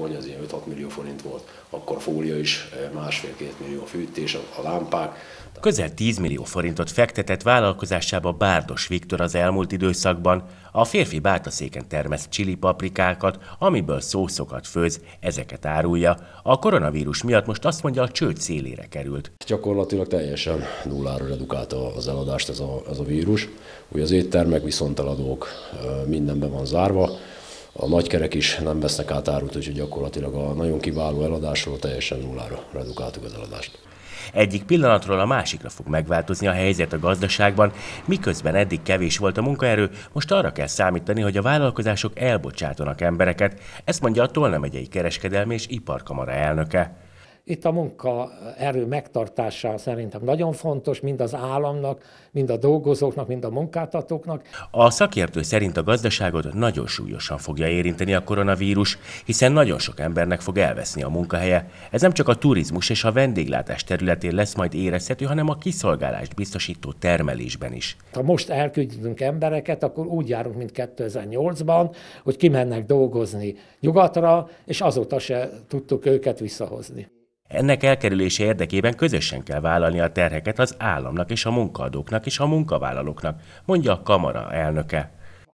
pakolni, az ilyen 5-6 millió forint volt, akkor fólia is e, másfél-két millió fűtés, a lámpák. Közel 10 millió forintot fektetett vállalkozásába Bárdos Viktor az elmúlt időszakban. A férfi bátaszéken termeszt csili paprikákat, amiből szószokat főz, ezeket árulja. A koronavírus miatt most azt mondja, a csőd szélére került. Gyakorlatilag teljesen nullára redukálta az eladást ez a, ez a vírus. Ugye az éttermek, viszont eladók. mindenben van zárva a nagykerek is nem vesznek át árut, úgyhogy gyakorlatilag a nagyon kiváló eladásról teljesen nullára redukáltuk az eladást. Egyik pillanatról a másikra fog megváltozni a helyzet a gazdaságban, miközben eddig kevés volt a munkaerő, most arra kell számítani, hogy a vállalkozások elbocsátanak embereket, ezt mondja a Tolna megyei kereskedelmi és iparkamara elnöke. Itt a munkaerő megtartása szerintem nagyon fontos, mind az államnak, mind a dolgozóknak, mind a munkáltatóknak. A szakértő szerint a gazdaságot nagyon súlyosan fogja érinteni a koronavírus, hiszen nagyon sok embernek fog elveszni a munkahelye. Ez nem csak a turizmus és a vendéglátás területén lesz majd érezhető, hanem a kiszolgálást biztosító termelésben is. Ha most elküldünk embereket, akkor úgy járunk, mint 2008-ban, hogy kimennek dolgozni nyugatra, és azóta se tudtuk őket visszahozni. Ennek elkerülése érdekében közösen kell vállalni a terheket az államnak és a munkaadóknak és a munkavállalóknak, mondja a kamara elnöke.